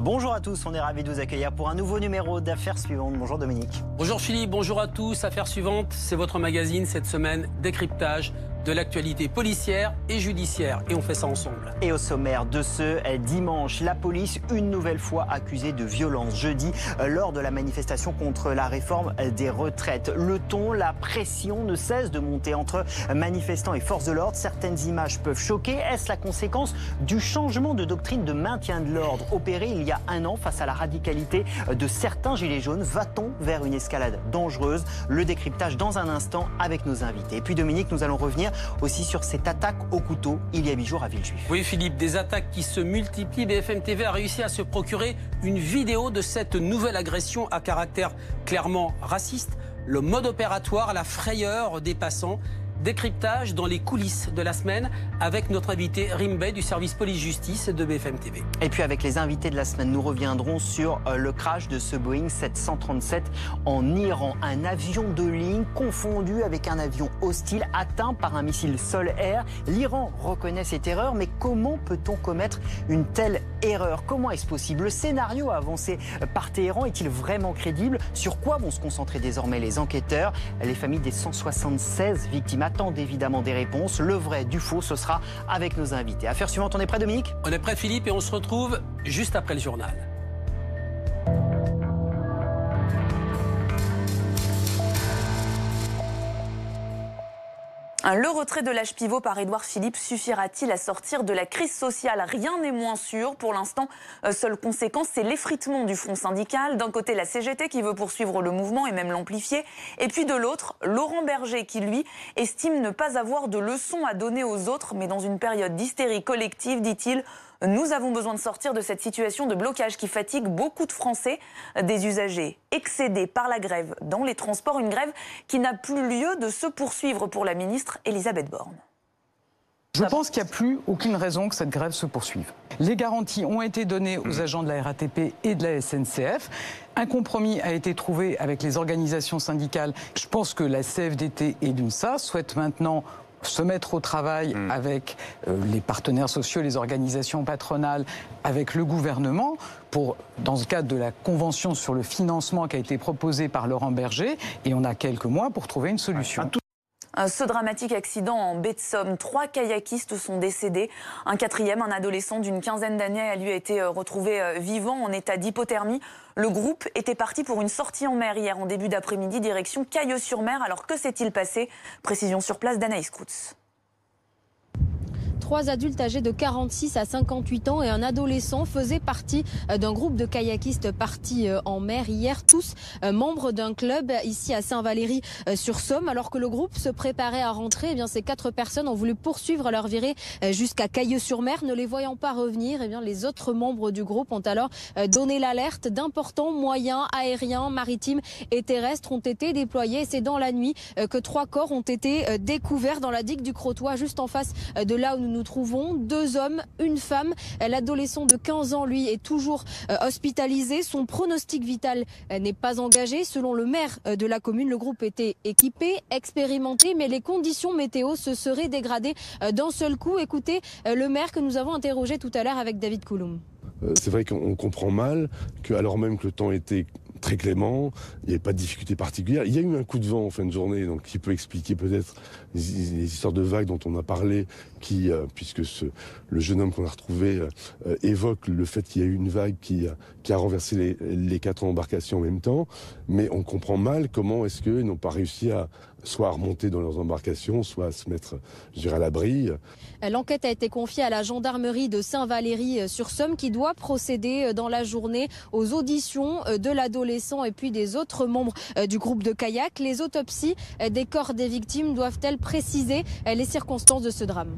Bonjour à tous, on est ravis de vous accueillir pour un nouveau numéro d'Affaires suivantes. Bonjour Dominique. Bonjour Philippe, bonjour à tous. Affaires suivantes, c'est votre magazine cette semaine, décryptage de l'actualité policière et judiciaire. Et on fait ça ensemble. Et au sommaire de ce eh, dimanche, la police, une nouvelle fois accusée de violence jeudi euh, lors de la manifestation contre la réforme euh, des retraites. Le ton, la pression ne cesse de monter entre manifestants et forces de l'ordre. Certaines images peuvent choquer. Est-ce la conséquence du changement de doctrine de maintien de l'ordre opéré il y a un an face à la radicalité euh, de certains Gilets jaunes Va-t-on vers une escalade dangereuse Le décryptage dans un instant avec nos invités. Et puis Dominique, nous allons revenir aussi sur cette attaque au couteau il y a huit jours à Villejuif. Oui, Philippe, des attaques qui se multiplient. BFM TV a réussi à se procurer une vidéo de cette nouvelle agression à caractère clairement raciste. Le mode opératoire, la frayeur des passants, Décryptage dans les coulisses de la semaine avec notre invité Rimbey du service police-justice de BFM TV. Et puis avec les invités de la semaine, nous reviendrons sur euh, le crash de ce Boeing 737 en Iran. Un avion de ligne confondu avec un avion hostile atteint par un missile sol-air. L'Iran reconnaît cette erreur, mais comment peut-on commettre une telle erreur Comment est-ce possible Le scénario avancé euh, par Téhéran est-il vraiment crédible Sur quoi vont se concentrer désormais les enquêteurs Les familles des 176 victimes attendent évidemment des réponses. Le vrai du faux, ce sera avec nos invités. Affaire suivante, on est prêt Dominique On est prêt Philippe et on se retrouve juste après le journal. Le retrait de l'âge pivot par Édouard Philippe suffira-t-il à sortir de la crise sociale Rien n'est moins sûr. Pour l'instant, euh, seule conséquence, c'est l'effritement du front syndical. D'un côté, la CGT qui veut poursuivre le mouvement et même l'amplifier. Et puis de l'autre, Laurent Berger qui, lui, estime ne pas avoir de leçons à donner aux autres, mais dans une période d'hystérie collective, dit-il, nous avons besoin de sortir de cette situation de blocage qui fatigue beaucoup de Français, des usagers excédés par la grève dans les transports, une grève qui n'a plus lieu de se poursuivre pour la ministre Elisabeth Borne. Je pense qu'il n'y a plus aucune raison que cette grève se poursuive. Les garanties ont été données aux agents de la RATP et de la SNCF. Un compromis a été trouvé avec les organisations syndicales. Je pense que la CFDT et l'UNSA souhaitent maintenant se mettre au travail mm. avec euh, les partenaires sociaux, les organisations patronales, avec le gouvernement, pour, dans le cadre de la convention sur le financement qui a été proposée par Laurent Berger, et on a quelques mois pour trouver une solution ce dramatique accident en baie de Somme. Trois kayakistes sont décédés. Un quatrième, un adolescent d'une quinzaine d'années, a lui été euh, retrouvé euh, vivant en état d'hypothermie. Le groupe était parti pour une sortie en mer hier en début d'après-midi, direction Cailleux-sur-Mer. Alors que s'est-il passé Précision sur place d'Anaïs Kroutz. Trois adultes âgés de 46 à 58 ans et un adolescent faisaient partie euh, d'un groupe de kayakistes partis euh, en mer hier, tous euh, membres d'un club ici à Saint-Valéry-sur-Somme. Alors que le groupe se préparait à rentrer, eh bien ces quatre personnes ont voulu poursuivre leur virée jusqu'à Cailleux-sur-Mer. Ne les voyant pas revenir, eh bien les autres membres du groupe ont alors donné l'alerte. D'importants moyens aériens, maritimes et terrestres ont été déployés. C'est dans la nuit que trois corps ont été découverts dans la digue du Crotoy, juste en face de là où nous nous nous trouvons. Deux hommes, une femme. L'adolescent de 15 ans, lui, est toujours euh, hospitalisé. Son pronostic vital euh, n'est pas engagé. Selon le maire euh, de la commune, le groupe était équipé, expérimenté, mais les conditions météo se seraient dégradées d'un seul coup. Écoutez le maire que nous avons interrogé tout à l'heure avec David Coulomb. C'est vrai qu'on comprend mal que, alors même que le temps était très clément, il n'y avait pas de difficultés particulières. Il y a eu un coup de vent en fin de journée, donc qui peut expliquer peut-être les histoires de vagues dont on a parlé, qui, euh, puisque ce, le jeune homme qu'on a retrouvé euh, évoque le fait qu'il y a eu une vague qui, euh, qui a renversé les, quatre embarcations en même temps, mais on comprend mal comment est-ce qu'ils n'ont pas réussi à soit remonter dans leurs embarcations, soit à se mettre, je dirais, à l'abri. L'enquête a été confiée à la gendarmerie de Saint-Valéry-sur-Somme qui doit procéder dans la journée aux auditions de l'adolescent et puis des autres membres du groupe de kayak. Les autopsies des corps des victimes doivent-elles préciser euh, les circonstances de ce drame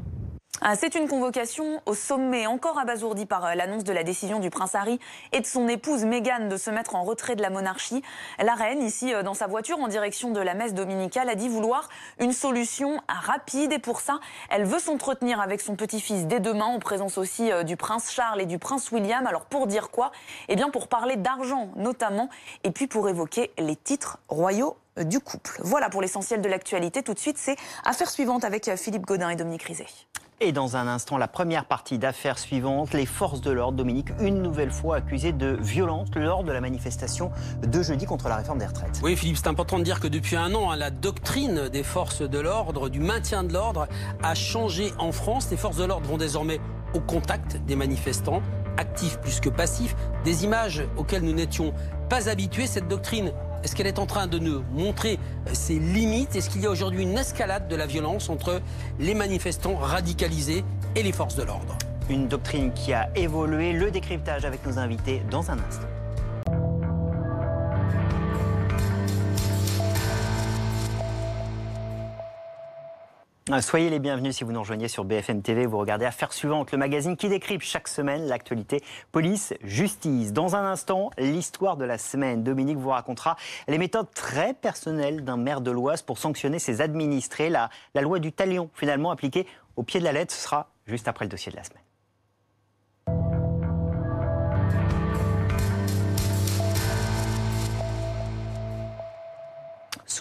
ah, c'est une convocation au sommet, encore abasourdi par euh, l'annonce de la décision du prince Harry et de son épouse Meghan de se mettre en retrait de la monarchie. La reine, ici euh, dans sa voiture en direction de la messe dominicale, a dit vouloir une solution rapide et pour ça, elle veut s'entretenir avec son petit-fils dès demain en présence aussi du prince Charles et du prince William. Alors pour dire quoi Eh bien pour parler d'argent notamment et puis pour évoquer les titres royaux euh, du couple. Voilà pour l'essentiel de l'actualité. Tout de suite, c'est Affaire suivante avec euh, Philippe Godin et Dominique Rizet. Et dans un instant, la première partie d'affaires suivantes, les forces de l'ordre, Dominique, une nouvelle fois accusé de violence lors de la manifestation de jeudi contre la réforme des retraites. Oui, Philippe, c'est important de dire que depuis un an, hein, la doctrine des forces de l'ordre, du maintien de l'ordre, a changé en France. Les forces de l'ordre vont désormais au contact des manifestants, actifs plus que passifs, des images auxquelles nous n'étions pas habitués. Cette doctrine est-ce qu'elle est en train de nous montrer euh, ses limites Est-ce qu'il y a aujourd'hui une escalade de la violence entre les manifestants radicalisés et les forces de l'ordre Une doctrine qui a évolué, le décryptage avec nos invités dans un instant. Soyez les bienvenus si vous nous rejoignez sur BFM TV. Vous regardez Affaires suivantes, le magazine qui décrypte chaque semaine l'actualité police, justice. Dans un instant, l'histoire de la semaine. Dominique vous racontera les méthodes très personnelles d'un maire de l'Oise pour sanctionner ses administrés. La, la loi du talion, finalement appliquée au pied de la lettre, ce sera juste après le dossier de la semaine.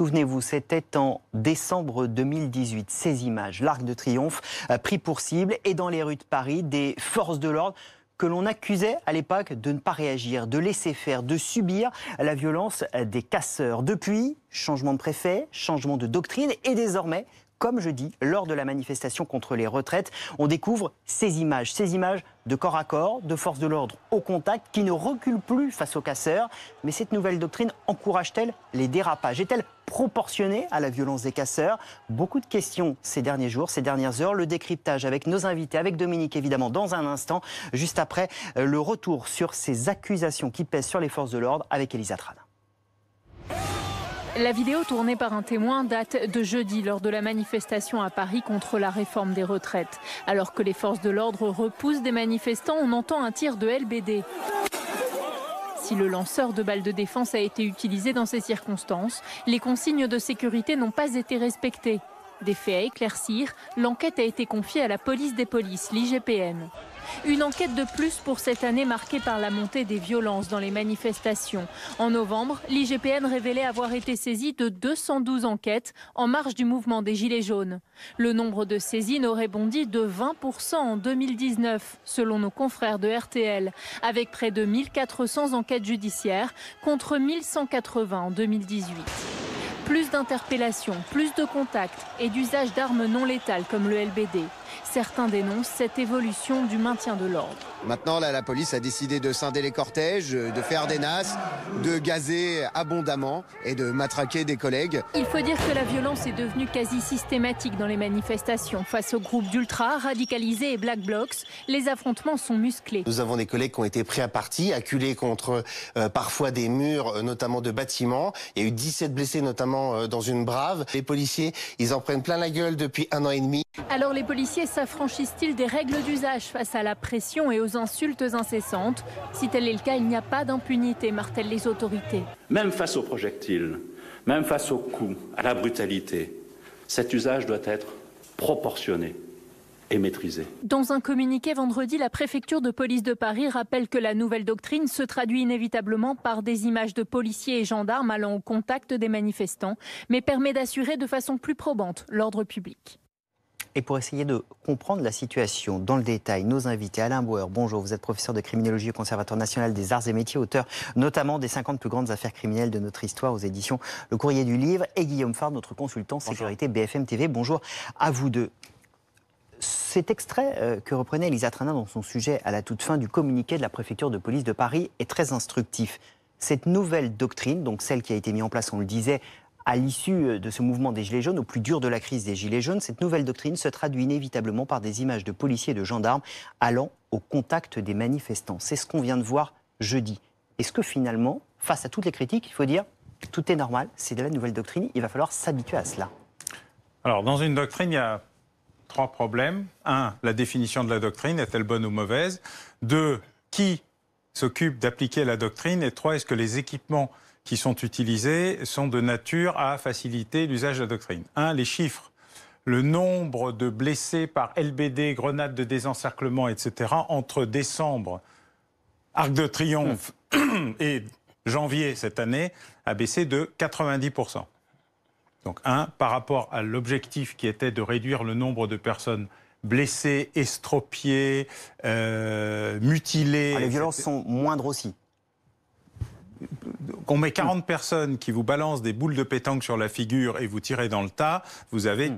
Souvenez-vous, c'était en décembre 2018, ces images, l'Arc de Triomphe, euh, pris pour cible, et dans les rues de Paris, des forces de l'ordre que l'on accusait à l'époque de ne pas réagir, de laisser faire, de subir la violence euh, des casseurs. Depuis, changement de préfet, changement de doctrine et désormais comme je dis, lors de la manifestation contre les retraites. On découvre ces images, ces images de corps à corps, de forces de l'ordre au contact, qui ne reculent plus face aux casseurs. Mais cette nouvelle doctrine encourage-t-elle les dérapages Est-elle proportionnée à la violence des casseurs Beaucoup de questions ces derniers jours, ces dernières heures. Le décryptage avec nos invités, avec Dominique évidemment dans un instant, juste après euh, le retour sur ces accusations qui pèsent sur les forces de l'ordre avec Elisa Trane. La vidéo tournée par un témoin date de jeudi lors de la manifestation à Paris contre la réforme des retraites. Alors que les forces de l'ordre repoussent des manifestants, on entend un tir de LBD. Si le lanceur de balles de défense a été utilisé dans ces circonstances, les consignes de sécurité n'ont pas été respectées. Des faits à éclaircir, l'enquête a été confiée à la police des polices, l'IGPN. Une enquête de plus pour cette année marquée par la montée des violences dans les manifestations. En novembre, l'IGPN révélait avoir été saisie de 212 enquêtes en marge du mouvement des Gilets jaunes. Le nombre de saisines aurait bondi de 20% en 2019, selon nos confrères de RTL, avec près de 1400 enquêtes judiciaires contre 1180 en 2018. Plus d'interpellations, plus de contacts et d'usage d'armes non létales comme le LBD. Certains dénoncent cette évolution du maintien de l'ordre. Maintenant, la police a décidé de scinder les cortèges, de faire des nasses, de gazer abondamment et de matraquer des collègues. Il faut dire que la violence est devenue quasi systématique dans les manifestations. Face aux groupes d'ultra, radicalisés et black blocs, les affrontements sont musclés. Nous avons des collègues qui ont été pris à partie, acculés contre euh, parfois des murs, euh, notamment de bâtiments. Il y a eu 17 blessés, notamment euh, dans une brave. Les policiers, ils en prennent plein la gueule depuis un an et demi. Alors les policiers s'affranchissent-ils des règles d'usage face à la pression et aux insultes incessantes Si tel est le cas, il n'y a pas d'impunité, martèlent les autorités. Même face aux projectiles, même face aux coups, à la brutalité, cet usage doit être proportionné. Et maîtrisé. Dans un communiqué vendredi, la préfecture de police de Paris rappelle que la nouvelle doctrine se traduit inévitablement par des images de policiers et gendarmes allant au contact des manifestants, mais permet d'assurer de façon plus probante l'ordre public. Et pour essayer de comprendre la situation dans le détail, nos invités, Alain Bauer, bonjour, vous êtes professeur de criminologie au Conservatoire national des arts et métiers, auteur notamment des 50 plus grandes affaires criminelles de notre histoire aux éditions Le Courrier du Livre, et Guillaume Fard, notre consultant sécurité BFM TV. Bonjour à vous deux cet extrait euh, que reprenait Elisa Trinin dans son sujet à la toute fin du communiqué de la préfecture de police de Paris est très instructif. Cette nouvelle doctrine, donc celle qui a été mise en place, on le disait, à l'issue euh, de ce mouvement des Gilets jaunes, au plus dur de la crise des Gilets jaunes, cette nouvelle doctrine se traduit inévitablement par des images de policiers et de gendarmes allant au contact des manifestants. C'est ce qu'on vient de voir jeudi. Est-ce que finalement, face à toutes les critiques, il faut dire tout est normal, c'est de la nouvelle doctrine, il va falloir s'habituer à cela Alors, dans une doctrine, il y a trois problèmes. Un, la définition de la doctrine, est-elle bonne ou mauvaise Deux, qui s'occupe d'appliquer la doctrine Et trois, est-ce que les équipements qui sont utilisés sont de nature à faciliter l'usage de la doctrine. 1. les chiffres. Le nombre de blessés par LBD, grenades de désencerclement, etc., entre décembre, Arc de Triomphe hmm. et janvier cette année, a baissé de 90%. Donc, un, par rapport à l'objectif qui était de réduire le nombre de personnes blessées, estropiées, euh, mutilées... Ah, les violences sont moindres aussi qu'on met 40 personnes qui vous balancent des boules de pétanque sur la figure et vous tirez dans le tas, vous avez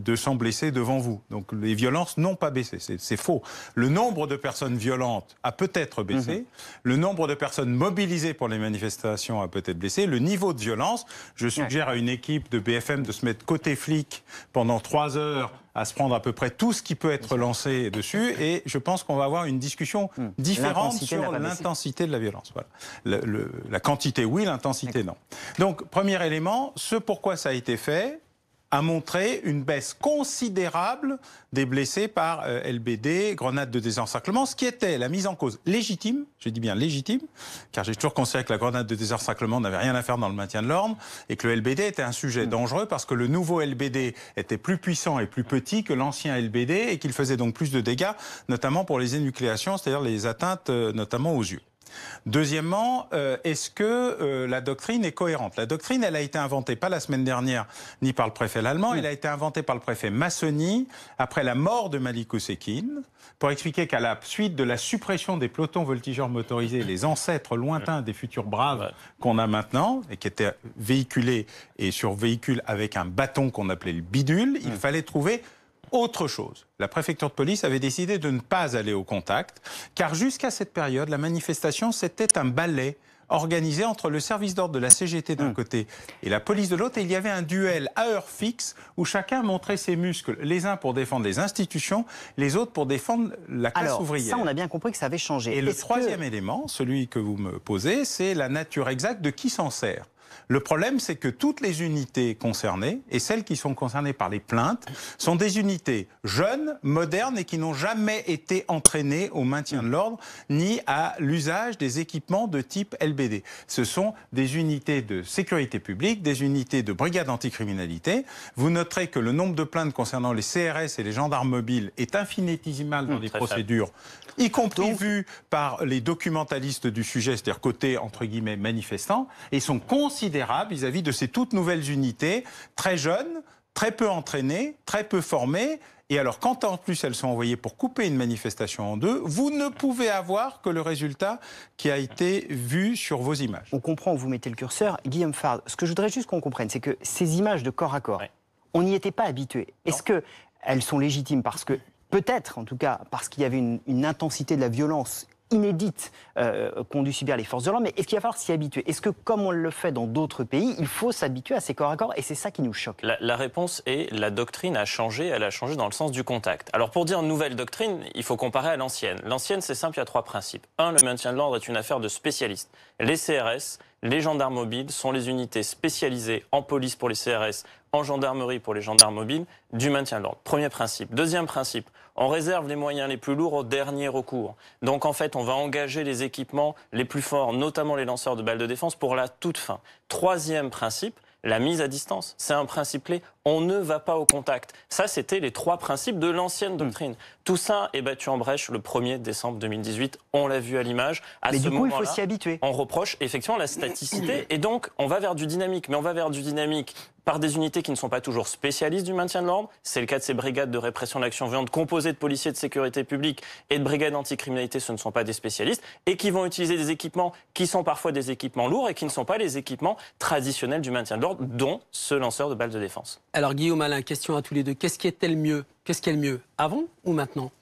200 hmm. euh, blessés devant vous. Donc les violences n'ont pas baissé, c'est faux. Le nombre de personnes violentes a peut-être baissé, hmm. le nombre de personnes mobilisées pour les manifestations a peut-être baissé, le niveau de violence, je suggère à une équipe de BFM de se mettre côté flic pendant 3 heures à se prendre à peu près tout ce qui peut être lancé dessus. Et je pense qu'on va avoir une discussion hmm. différente sur l'intensité de la violence. la quantité, oui, l'intensité, non. Donc, premier élément, ce pourquoi ça a été fait, a montré une baisse considérable des blessés par euh, LBD, grenade de désencerclement, ce qui était la mise en cause légitime, je dis bien légitime, car j'ai toujours considéré que la grenade de désencerclement n'avait rien à faire dans le maintien de l'ordre et que le LBD était un sujet hmm. dangereux parce que le nouveau LBD était plus puissant et plus petit que l'ancien LBD et qu'il faisait donc plus de dégâts, notamment pour les énucléations, c'est-à-dire les atteintes euh, notamment aux yeux. Deuxièmement, euh, est-ce que euh, la doctrine est cohérente La doctrine, elle a été inventée pas la semaine dernière ni par le préfet allemand, elle a été inventée par le préfet Massoni après la mort de Malik Oussekine pour expliquer qu'à la suite de la suppression des pelotons voltigeurs motorisés, les ancêtres lointains des futurs braves qu'on a maintenant et qui étaient véhiculés et sur véhicule avec un bâton qu'on appelait le bidule, il fallait trouver autre chose, la préfecture de police avait décidé de ne pas aller au contact, car jusqu'à cette période, la manifestation, c'était un ballet organisé entre le service d'ordre de la CGT d'un mmh. côté et la police de l'autre, et il y avait un duel à heure fixe où chacun montrait ses muscles, les uns pour défendre les institutions, les autres pour défendre la classe Alors, ouvrière. Ça, on a bien compris que ça avait changé. Et le troisième élément, celui que vous me posez, c'est la nature exacte de qui s'en sert. Le problème, c'est que toutes les unités concernées, et celles qui sont concernées par les plaintes, sont des unités jeunes, modernes et qui n'ont jamais été entraînées au maintien de l'ordre ni à l'usage des équipements de type LBD. Ce sont des unités de sécurité publique, des unités de brigade anticriminalité. Vous noterez que le nombre de plaintes concernant les CRS et les gendarmes mobiles est infinitésimal dans mmh, les procédures, y compris vues par les documentalistes du sujet, c'est-à-dire côté entre guillemets manifestants, et sont concernés considérable vis-à-vis de ces toutes nouvelles unités, très jeunes, très peu entraînées, très peu formées. Et alors, quand en plus elles sont envoyées pour couper une manifestation en deux, vous ne pouvez avoir que le résultat qui a été vu sur vos images. On comprend vous mettez le curseur. Guillaume Fard, ce que je voudrais juste qu'on comprenne, c'est que ces images de corps à corps, on n'y était pas habitué. Est-ce que elles sont légitimes parce que peut-être, en tout cas, parce qu'il y avait une, une, intensité de la violence inédite euh, qu'ont dû subir les forces de l'ordre, mais est-ce qu'il va falloir s'y habituer Est-ce que, comme on le fait dans d'autres pays, il faut s'habituer à ces corps à corps Et c'est ça qui nous choque. La, la, réponse est la doctrine a changé, elle a changé dans le sens du contact. Alors pour dire nouvelle doctrine, il faut comparer à l'ancienne. L'ancienne, c'est simple, il y a trois principes. Un, le maintien de l'ordre est une affaire de spécialistes. Les CRS, les gendarmes mobiles sont les unités spécialisées en police pour les CRS, en gendarmerie pour les gendarmes mobiles, du maintien de l'ordre. Premier principe. Deuxième principe, on réserve les moyens les plus lourds au dernier recours. Donc en fait, on va engager les équipements les plus forts, notamment les lanceurs de balles de défense, pour la toute fin. Troisième principe, la mise à distance. C'est un principe clé on ne va pas au contact. Ça, c'était les trois principes de l'ancienne mm. doctrine. Tout ça est eh battu ben, en brèche le 1er décembre 2018. On l'a vu à l'image. À mais du coup, il faut s'y habituer. On reproche effectivement la staticité. et donc, on va vers du dynamique. Mais on va vers du dynamique par des unités qui ne sont pas toujours spécialistes du maintien de l'ordre. C'est le cas de ces brigades de répression de l'action violente composées de policiers de sécurité publique et de brigades anticriminalité, ce ne sont pas des spécialistes, et qui vont utiliser des équipements qui sont parfois des équipements lourds et qui ne sont pas les équipements traditionnels du maintien de l'ordre, dont ce lanceur de balles de défense. Alors Guillaume Malin, question à tous les deux. Qu'est-ce qui est le mieux Qu'est-ce qui est le mieux Avant ou maintenant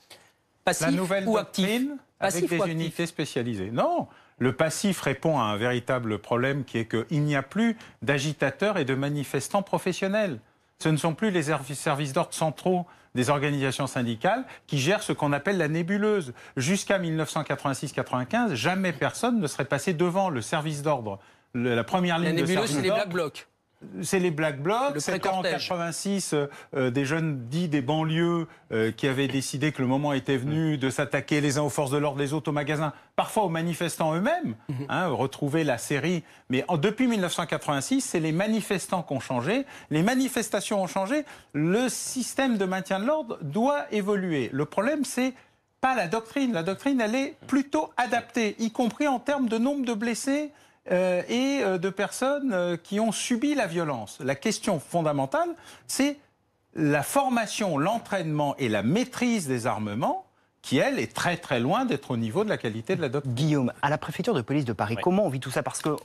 Passif La nouvelle ou actif avec des unités spécialisées. Non, le passif répond à un véritable problème qui est qu'il n'y a plus d'agitateurs et de manifestants professionnels. Ce ne sont plus les services d'ordre centraux des organisations syndicales qui gèrent ce qu'on appelle la nébuleuse. Jusqu'à 1986-95, jamais personne ne serait passé devant le service d'ordre. La première ligne la nébuleuse, c'est les black blocs c'est les Black Blocs. c'est en 86 euh, euh, des jeunes dits des banlieues euh, qui avaient décidé que le moment était venu mm. de s'attaquer les uns aux forces de l'ordre, les autres aux magasins, parfois aux manifestants eux-mêmes. Mm-hmm. Hein, retrouver la série. Mais depuis 1986, c'est les manifestants qui ont changé. Les manifestations ont changé. Le système de maintien de l'ordre doit évoluer. Le problème, c'est pas la doctrine. La doctrine, elle est plutôt adaptée, y compris en termes de nombre de blessés euh, et euh, de personnes euh, qui ont subi la violence. La question fondamentale, c'est la formation, l'entraînement et la maîtrise des armements qui, elle, est très très loin d'être au niveau de la qualité de la doctrine. Guillaume, à la préfecture de police de Paris, comment on vit tout ça Parce que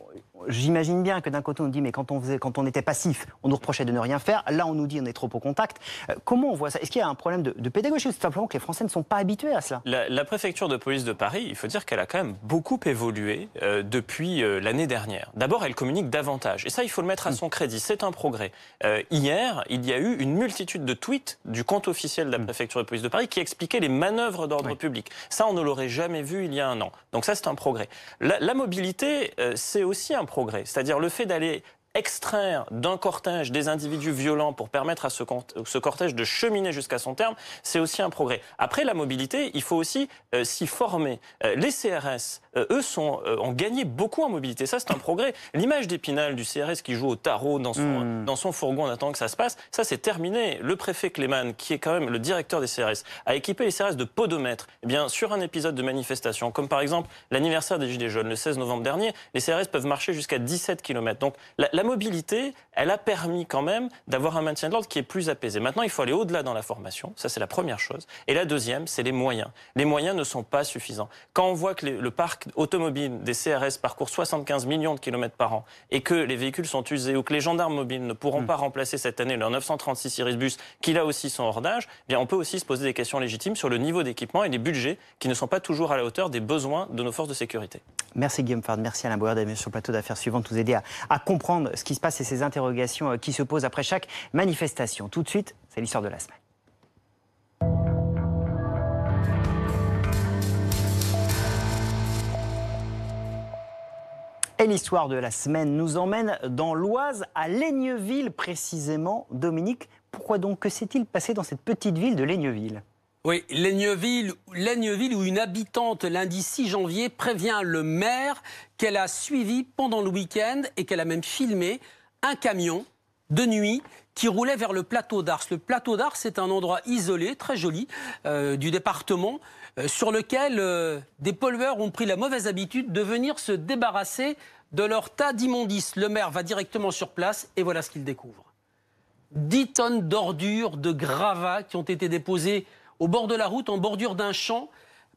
j'imagine bien que d'un côté on nous dit mais quand on, faisait, quand on était passif, on nous reprochait de ne rien faire. Là, on nous dit on est trop au contact. Euh, comment on voit ça Est-ce qu'il y a un problème de, pédagogie ou simplement que les Français ne sont pas habitués à cela la, préfecture de police de Paris, il faut dire qu'elle a quand même beaucoup évolué euh, depuis euh, l'année dernière. D'abord, elle communique davantage. Et ça, il faut le mettre à hmm. son crédit. C'est un progrès. hier, il y a eu une multitude de tweets du compte officiel de la hmm. préfecture de police de Paris qui expliquait les manœuvres d'ordre public. Ça, on ne l'aurait jamais vu il y a un an. Donc ça, c'est un progrès. La, la mobilité, c'est aussi un progrès. C'est-à-dire le fait d'aller extraire d'un cortège des individus violents pour permettre à ce, cortège de cheminer jusqu'à son terme, c'est aussi un progrès. Après la mobilité, il faut aussi euh, s'y former. Euh, les CRS, euh, eux, sont, ont gagné beaucoup en mobilité. Ça, c'est un progrès. L'image d'Épinal du CRS qui joue au tarot dans son, hmm. dans son fourgon en attendant que ça se passe, ça, c'est terminé. Le préfet Cléman, qui est quand même le directeur des CRS, a équipé les CRS de podomètres. Eh bien, sur un épisode de manifestation, comme par exemple l'anniversaire des Gilets jaunes, le 16 novembre dernier, les CRS peuvent marcher jusqu'à 17 km. Donc, la la mobilité, elle a permis quand même d'avoir un maintien de l'ordre qui est plus apaisé. Maintenant, il faut aller au-delà dans la formation, ça c'est la première chose. Et la deuxième, c'est les moyens. Les moyens ne sont pas suffisants. Quand on voit que le parc automobile des CRS parcourt 75 millions de kilomètres par an et que les véhicules sont usés ou que les gendarmes mobiles ne pourront hmm. pas remplacer cette année leur 936 Iris Bus, qui là aussi sont hors d'âge, eh bien on peut aussi se poser des questions légitimes sur le niveau d'équipement et les budgets qui ne sont pas toujours à la hauteur des besoins de nos forces de sécurité. Merci Guillaume Fard, merci Alain Boyer d'être sur le plateau d'affaires suivantes, vous aider à comprendre ce qui se passe et ces interrogations euh, qui se posent après chaque manifestation. Tout de suite, c'est l'histoire de la semaine. Et l'histoire de la semaine nous emmène dans l'Oise, à Laigneville précisément. Dominique, pourquoi donc Que s'est-il passé dans cette petite ville de Laigneville oui, Laigneville, où une habitante lundi 6 janvier prévient le maire qu'elle a suivi pendant le week-end et qu'elle a même filmé un camion de nuit qui roulait vers le plateau d'Ars. Le plateau d'Ars, est un endroit isolé, très joli, euh, du département, euh, sur lequel euh, des pollueurs ont pris la mauvaise habitude de venir se débarrasser de leur tas d'immondices. Le maire va directement sur place et voilà ce qu'il découvre. 10 tonnes d'ordures, de gravats qui ont été déposées au bord de la route, en bordure d'un champ,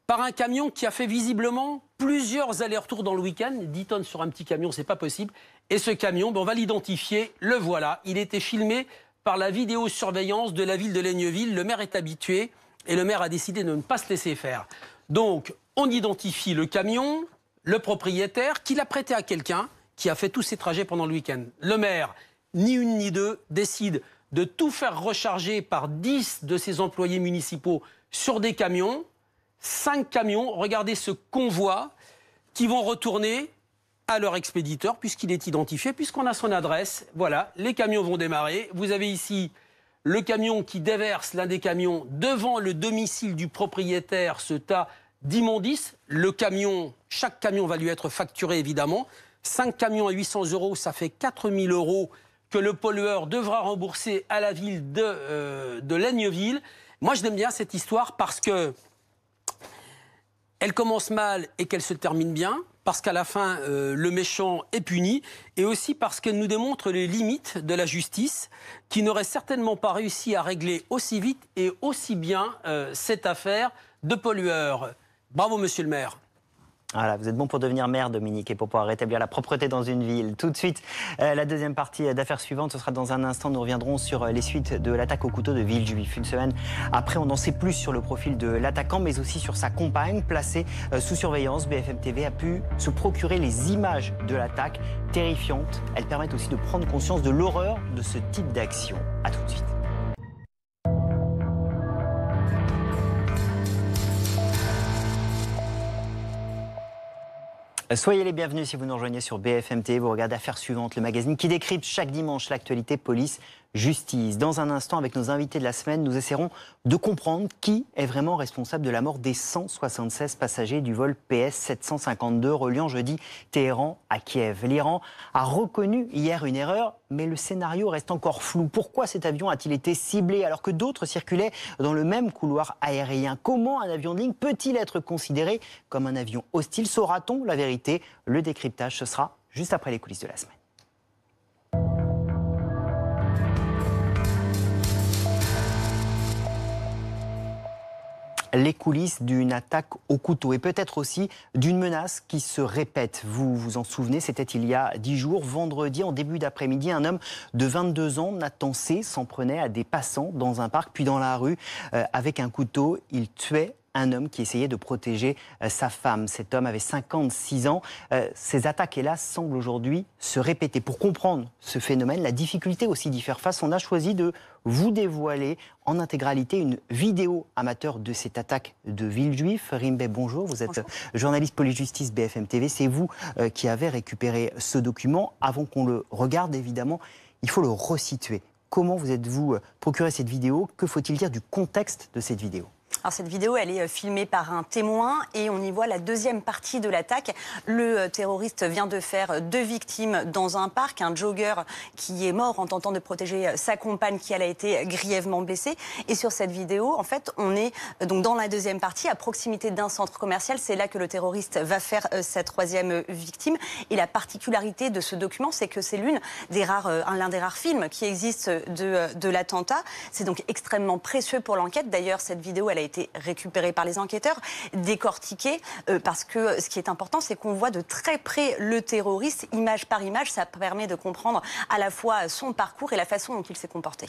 par un camion qui a fait visiblement plusieurs allers-retours dans le week-end. 10 tonnes sur un petit camion, c'est pas possible. Et ce camion, ben, on va l'identifier. Le voilà. Il était filmé par la vidéosurveillance de la ville de Laigneville. Le maire est habitué et le maire a décidé de ne pas se laisser faire. Donc, on identifie le camion, le propriétaire, qui l'a prêté à quelqu'un qui a fait tous ses trajets pendant le week-end. Le maire, ni une ni deux, décide de tout faire recharger par 10 de ses employés municipaux sur des camions, 5 camions, regardez ce convoi, qui vont retourner à leur expéditeur puisqu'il est identifié, puisqu'on a son adresse. Voilà, les camions vont démarrer. Vous avez ici le camion qui déverse l'un des camions devant le domicile du propriétaire ce tas d'immondices. Le camion, chaque camion va lui être facturé évidemment. 5 camions à 800 euros, ça fait 4000 euros que le pollueur devra rembourser à la ville de, euh, Laigneville. Moi, je bien cette histoire parce que elle commence mal et qu'elle se termine bien, parce qu'à la fin, euh, le méchant est puni, et aussi parce qu'elle nous démontre les limites de la justice, qui n'aurait certainement pas réussi à régler aussi vite et aussi bien euh, cette affaire de pollueur. Bravo, monsieur le maire. Voilà, vous êtes bon pour devenir maire, Dominique, et pour pouvoir rétablir la propreté dans une ville. Tout de suite, euh, la deuxième partie d'affaires suivante, ce sera dans un instant. Nous reviendrons sur euh, les suites de l'attaque au couteau de Villejuif. Une semaine après, on en sait plus sur le profil de l'attaquant, mais aussi sur sa compagne placée euh, sous surveillance. BFM TV a pu se procurer les images de l'attaque, terrifiante. Elles permettent aussi de prendre conscience de l'horreur de ce type d'action. À tout de suite. Soyez les bienvenus si vous nous rejoignez sur BFMT, Vous regardez Affaires suivantes, le magazine qui décrypte chaque dimanche l'actualité police, justice. Dans un instant, avec nos invités de la semaine, nous essaierons de comprendre qui est vraiment responsable de la mort des 176 passagers du vol PS 752 reliant jeudi Téhéran à Kiev. L'Iran a reconnu hier une erreur, mais le scénario reste encore flou. Pourquoi cet avion a-t-il été ciblé alors que d'autres circulaient dans le même couloir aérien Comment un avion de ligne peut-il être considéré comme un avion hostile Saura-t-on la vérité Le décryptage, ce sera juste après les coulisses de la semaine. les coulisses d'une attaque au couteau et peut-être aussi d'une menace qui se répète. Vous vous en souvenez, c'était il y a dix jours, vendredi, en début d'après-midi, un homme de 22 ans, Nathan C, s'en prenait à des passants dans un parc, puis dans la rue. Euh, avec un couteau, il tuait un homme qui essayait de protéger euh, sa femme. Cet homme avait 56 ans. Euh, ces attaques, hélas, semblent aujourd'hui se répéter. Pour comprendre ce phénomène, la difficulté aussi d'y faire face, on a choisi de vous dévoiler en intégralité une vidéo amateur de cette attaque de Villejuif. Rimbe, bonjour. Vous êtes journaliste police-justice BFM TV. C'est vous euh, qui avez récupéré ce document. Avant qu'on le regarde, évidemment, il faut le resituer. Comment vous êtes-vous procuré cette vidéo Que faut-il dire du contexte de cette vidéo alors cette vidéo, elle est euh, filmée par un témoin et on y voit la deuxième partie de l'attaque. Le euh, terroriste vient de faire euh, deux victimes dans un parc, un jogger qui est mort en tentant de protéger sa compagne qui elle a été grièvement blessée. Et sur cette vidéo, en fait, on est donc dans la deuxième partie, à proximité d'un centre commercial. C'est là que le terroriste va faire sa troisième victime. Et la particularité de ce document, c'est que c'est l'une des rares, l'un des rares films qui existe de, de l'attentat. C'est donc extrêmement précieux pour l'enquête. D'ailleurs, cette vidéo, elle a été été récupéré par les enquêteurs, décortiqué, euh, parce que ce qui est important, c'est qu'on voit de très près le terroriste, image par image. Ça permet de comprendre à la fois son parcours et la façon dont il s'est comporté.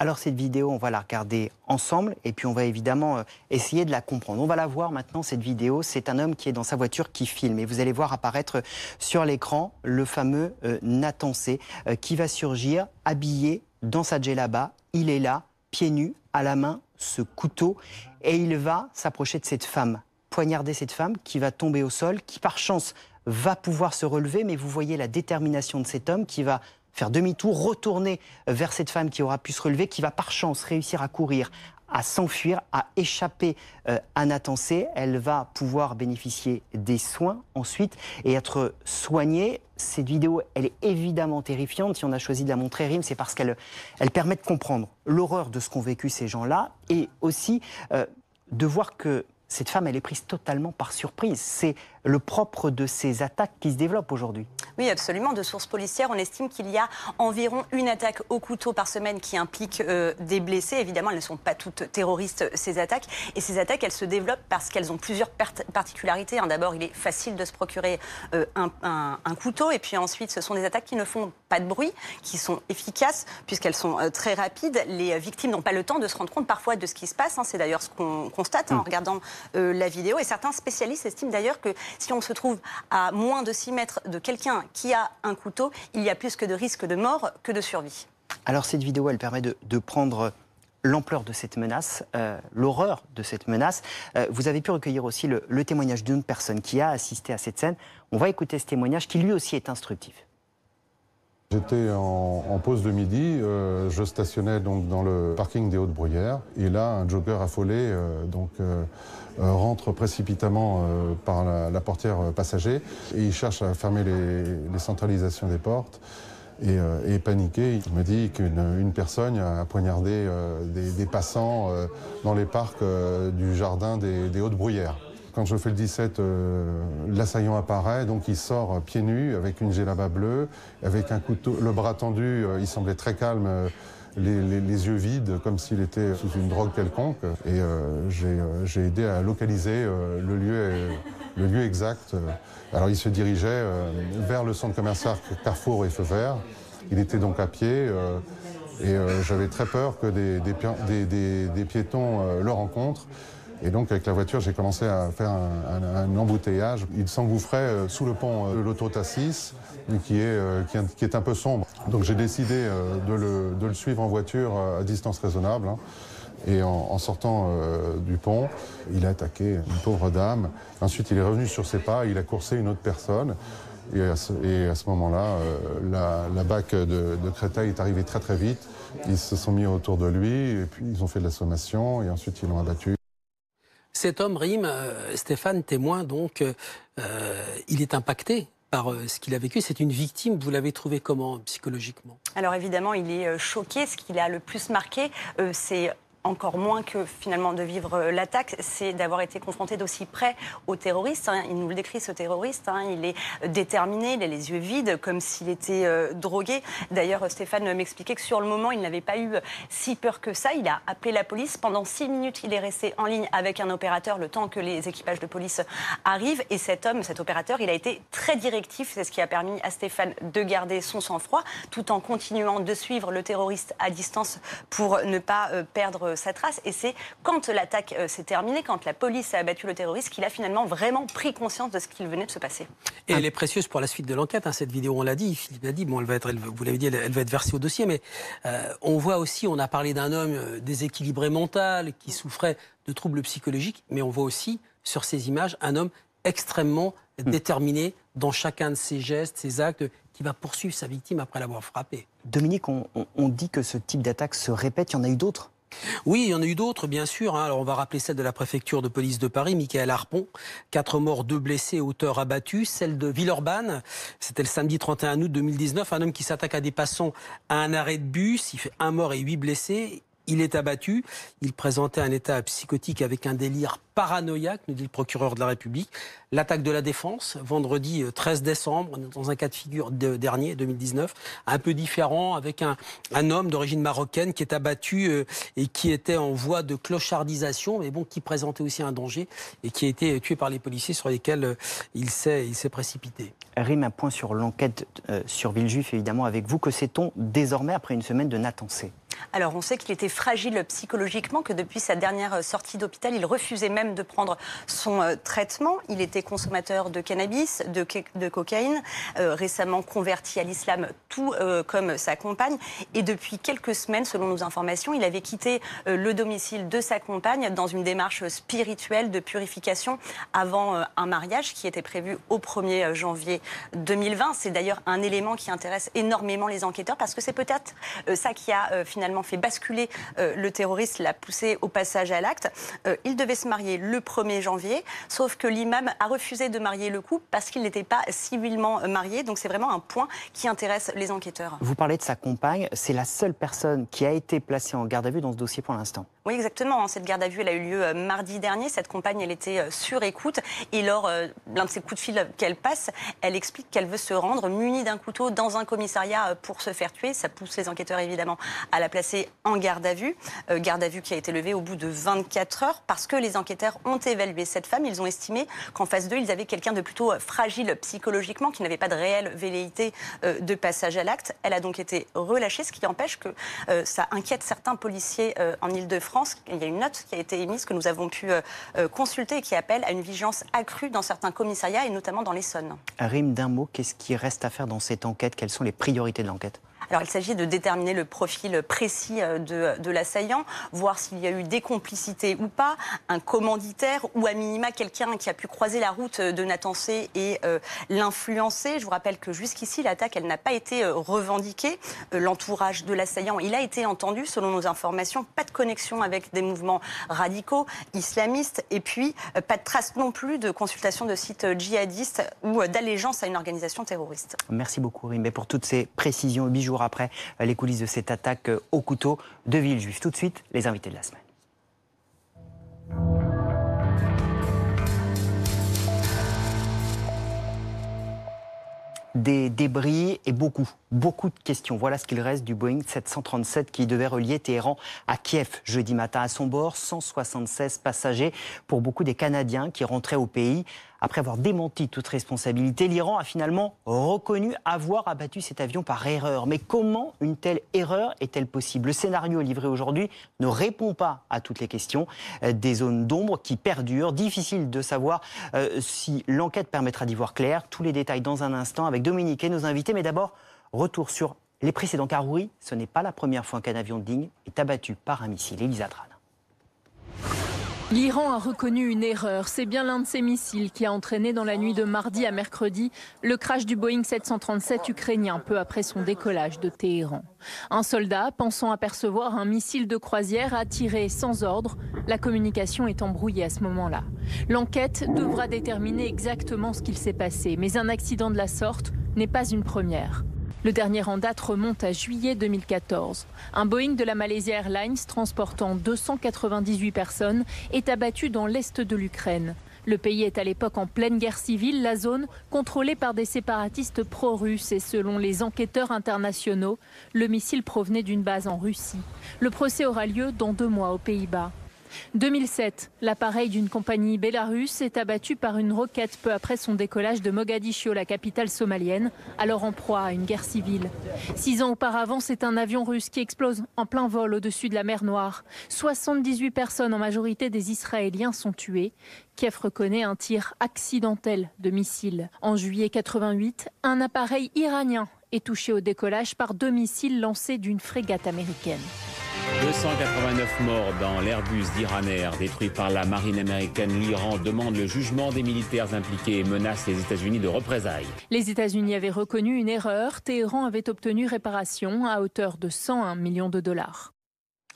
Alors cette vidéo, on va la regarder ensemble et puis on va évidemment euh, essayer de la comprendre. On va la voir maintenant, cette vidéo. C'est un homme qui est dans sa voiture qui filme et vous allez voir apparaître euh, sur l'écran le fameux Nathan C qui va surgir habillé dans sa djellaba. Il est là, pieds nus, à la main ce couteau et il va s'approcher de cette femme, poignarder cette femme qui va tomber au sol, qui par chance va pouvoir se relever, mais vous voyez la détermination de cet homme qui va faire demi-tour, retourner vers cette femme qui aura pu se relever, qui va par chance réussir à courir, à s'enfuir, à échapper euh, à Natancé. Elle va pouvoir bénéficier des soins ensuite et être soignée cette vidéo, elle est évidemment terrifiante. Si on a choisi de la montrer, Rime, c'est parce qu'elle permet de comprendre l'horreur de ce qu'ont vécu ces gens-là et aussi euh, de voir que cette femme, elle est prise totalement par surprise. C'est le propre de ces attaques qui se développent aujourd'hui. Oui, absolument. De sources policières, on estime qu'il y a environ une attaque au couteau par semaine qui implique euh, des blessés. Évidemment, elles ne sont pas toutes terroristes, ces attaques. Et ces attaques, elles se développent parce qu'elles ont plusieurs particularités. Hein, d'abord, il est facile de se procurer euh, un, couteau. Et puis ensuite, ce sont des attaques qui ne font pas de bruit, qui sont efficaces puisqu'elles sont euh, très rapides. Les victimes n'ont pas le temps de se rendre compte parfois de ce qui se passe. Hein, c'est d'ailleurs ce qu'on constate hein, en mm. regardant la vidéo. Et certains spécialistes estiment d'ailleurs que si on se trouve à moins de 6 mètres de quelqu'un qui a un couteau, il y a plus que de risque de mort que de survie. Alors cette vidéo, elle permet de, prendre l'ampleur de cette menace, euh, l'horreur de cette menace. Euh, vous avez pu recueillir aussi le, témoignage d'une personne qui a assisté à cette scène. On va écouter ce témoignage qui lui aussi est instructif. J'étais en, pause de midi, euh, je stationnais donc dans le parking des Hautes-Bruyères et là un jogger affolé donc euh, rentre précipitamment euh, par la, portière euh, passager et il cherche à fermer les, centralisations des portes. Et, et, paniqué. Il me dit qu'une personne a poignardé des, passants dans les parcs du jardin des, des Hautes-Bruyères. Quand je fais le 17, l'assaillant apparaît, donc il sort pieds nus avec une gélaba bleue, avec un couteau, le bras tendu, il semblait très calme les, yeux vides, comme s'il était sous une drogue quelconque. Et euh, euh, j'ai aidé à localiser euh, le lieu, le lieu exact. Alors il se dirigeait vers le centre commercial Carrefour et Feu Vert. Il était donc à pied. et j'avais très peur que des, des piétons le rencontrent. Et donc avec la voiture, j'ai commencé à faire un, embouteillage. Il s'engouffrait euh, sous le pont euh, de l'autoroute a qui est, euh, qui, est, un peu sombre. Donc j'ai décidé de le, suivre en voiture à distance raisonnable. Hein. Et en, sortant du pont, il a attaqué une pauvre dame. Ensuite, il est revenu sur ses pas, il a coursé une autre personne. Et à ce, moment-là, la, BAC de, de, Créteil est arrivée très très vite. Ils se sont mis autour de lui, et puis ils ont fait de la sommation, et ensuite ils l'ont abattu. Cet homme, Rime, euh, Stéphane, témoin, donc, euh, euh, il est impacté par ce qu'il a vécu. C'est une victime. Vous l'avez trouvé comment psychologiquement Alors évidemment, il est choqué. Ce qui l'a le plus marqué, c'est encore moins que finalement de vivre euh, l'attaque, c'est d'avoir été confronté d'aussi près au terroriste. Hein. Il nous le décrit, ce terroriste. Hein. Il est euh, déterminé, il a les yeux vides, comme s'il était euh, drogué. D'ailleurs, Stéphane m'expliquait que sur le moment, il n'avait pas eu si peur que ça. Il a appelé la police. Pendant six minutes, il est resté en ligne avec un opérateur le temps que les équipages de police arrivent. Et cet homme, cet opérateur, il a été très directif. C'est ce qui a permis à Stéphane de garder son sang-froid tout en continuant de suivre le terroriste à distance pour ne pas perdre sa trace Et c'est quand l'attaque euh, s'est terminée, quand la police a abattu le terroriste, qu'il a finalement vraiment pris conscience de ce qu'il venait de se passer. Et ah. elle est précieuse pour la suite de l'enquête. Hein, cette vidéo, on l'a dit, Philippe l'a dit, bon, elle va être, vous l'avez dit, elle, va être versée au dossier, mais euh, on voit aussi, on a parlé d'un homme euh, déséquilibré mental, qui souffrait de troubles psychologiques, mais on voit aussi sur ces images un homme extrêmement hmm. déterminé dans chacun de ses gestes, ses actes, qui va poursuivre sa victime après l'avoir frappée. Dominique, on dit que ce type d'attaque se répète, il y en a eu d'autres oui, il y en a eu d'autres, bien sûr. Hein. Alors, on va rappeler celle de la préfecture de police de Paris, Michael Harpon. Quatre morts, deux blessés, auteur abattu. Celle de Villeurbanne, c'était le samedi 31 août 2019. Un homme qui s'attaque à des passants à un arrêt de bus. Il fait un mort et huit blessés. Il est abattu. Il présentait un état psychotique avec un délire paranoïaque, nous dit le procureur de la République. L'attaque de la défense, vendredi 13 euh, décembre, dans un cas de figure dernier, 2019, un peu différent, avec un, homme d'origine marocaine qui est abattu euh, et qui était en voie de clochardisation, mais bon, qui présentait aussi un danger et qui a été euh, tué par les policiers sur lesquels il s'est précipité. Rime, un point sur l'enquête sur Villejuif, évidemment, avec vous. Que sait-on désormais après une semaine de natancé alors, on sait qu'il était fragile psychologiquement, que depuis sa dernière euh, sortie d'hôpital, il refusait même de prendre son euh, traitement. Il était consommateur de cannabis, de, cocaïne, euh, récemment converti à l'islam, tout comme sa compagne. Et depuis quelques semaines, selon nos informations, il avait quitté le domicile de sa compagne dans une démarche spirituelle de purification avant un mariage qui était prévu au 1er janvier 2020. C'est d'ailleurs un élément qui intéresse énormément les enquêteurs parce que c'est peut-être ça qui a finalement fait basculer euh, le terroriste, l'a poussé au passage à l'acte. Euh, il devait se marier le 1er janvier, sauf que l'imam a refusé de marier le couple parce qu'il n'était pas civilement euh, marié. Donc c'est vraiment un point qui intéresse les enquêteurs. Vous parlez de sa compagne, c'est la seule personne qui a été placée en garde à vue dans ce dossier pour l'instant. Oui, exactement. Hein. Cette garde à vue, elle a eu lieu euh, mardi dernier. Cette compagne, elle était euh, sur écoute. Et lors euh, l'un de ces coups de fil qu'elle passe, elle explique qu'elle veut se rendre munie d'un couteau dans un commissariat pour se faire tuer. Ça pousse les enquêteurs, évidemment, à la placer en garde à vue. garde à vue qui a été levée au bout de 24 heures parce que les enquêteurs ont évalué cette femme. Ils ont estimé qu'en face d'eux, ils avaient quelqu'un de plutôt fragile psychologiquement, qui n'avait pas de réelle velléité de passage à l'acte. Elle a donc été relâchée, ce qui empêche que ça inquiète certains policiers en Ile-de-France il y a une note qui a été émise que nous avons pu euh, euh, consulter et qui appelle à une vigilance accrue dans certains commissariats et notamment dans l'Essonne. Rime d'un mot, qu'est-ce qui reste à faire dans cette enquête Quelles sont les priorités de l'enquête alors il s'agit de déterminer le profil précis euh, de, l'assaillant, voir s'il y a eu des complicités ou pas, un commanditaire ou à minima quelqu'un qui a pu croiser la route euh, de Nathan C et euh, l'influencer. Je vous rappelle que jusqu'ici, l'attaque, elle n'a pas été revendiquée. L'entourage de l'assaillant, il a été entendu, selon nos informations, pas de connexion avec des mouvements radicaux, islamistes, et puis pas de trace non plus de consultation de sites djihadistes ou d'allégeance à une organisation terroriste. Merci beaucoup, Rimé, pour toutes ces précisions. Bijoux après euh, les coulisses de cette attaque euh, au couteau de Villejuif. Tout de suite, les invités de la semaine. des débris et beaucoup, beaucoup de questions. Voilà ce qu'il reste du Boeing 737 qui devait relier Téhéran à Kiev jeudi matin. À son bord, 176 passagers pour beaucoup des Canadiens qui rentraient au pays après avoir démenti toute responsabilité, l'Iran a finalement reconnu avoir abattu cet avion par erreur. Mais comment une telle erreur est-elle possible Le scénario livré aujourd'hui ne répond pas à toutes les questions. Euh, des zones d'ombre qui perdurent. Difficile de savoir euh, si l'enquête permettra d'y voir clair. Tous les détails dans un instant avec Dominique et nos invités. Mais d'abord, retour sur les précédents. Car oui, ce n'est pas la première fois qu'un avion digne est abattu par un missile. Elisa L'Iran a reconnu une erreur. C'est bien l'un de ses missiles qui a entraîné dans la nuit de mardi à mercredi le crash du Boeing 737 ukrainien peu après son décollage de Téhéran. Un soldat, pensant apercevoir un missile de croisière, a tiré sans ordre. La communication est embrouillée à ce moment-là. L'enquête devra déterminer exactement ce qu'il s'est passé, mais un accident de la sorte n'est pas une première. Le dernier en date remonte à juillet 2014. Un Boeing de la Malaysia Airlines transportant 298 personnes est abattu dans l'est de l'Ukraine. Le pays est à l'époque en pleine guerre civile, la zone contrôlée par des séparatistes pro-russes et selon les enquêteurs internationaux, le missile provenait d'une base en Russie. Le procès aura lieu dans deux mois aux Pays-Bas. 2007, l'appareil d'une compagnie Belarusse est abattu par une roquette peu après son décollage de Mogadiscio, la capitale somalienne, alors en proie à une guerre civile. Six ans auparavant, c'est un avion russe qui explose en plein vol au-dessus de la mer Noire. 78 personnes, en majorité des Israéliens, sont tuées. Kiev reconnaît un tir accidentel de missiles. En juillet 88, un appareil iranien est touché au décollage par deux missiles lancés d'une frégate américaine. 289 morts dans l'Airbus d'Iran Air, détruit par la marine américaine. L'Iran demande le jugement des militaires impliqués et menace les États-Unis de représailles. Les États-Unis avaient reconnu une erreur. Téhéran avait obtenu réparation à hauteur de 101 millions de dollars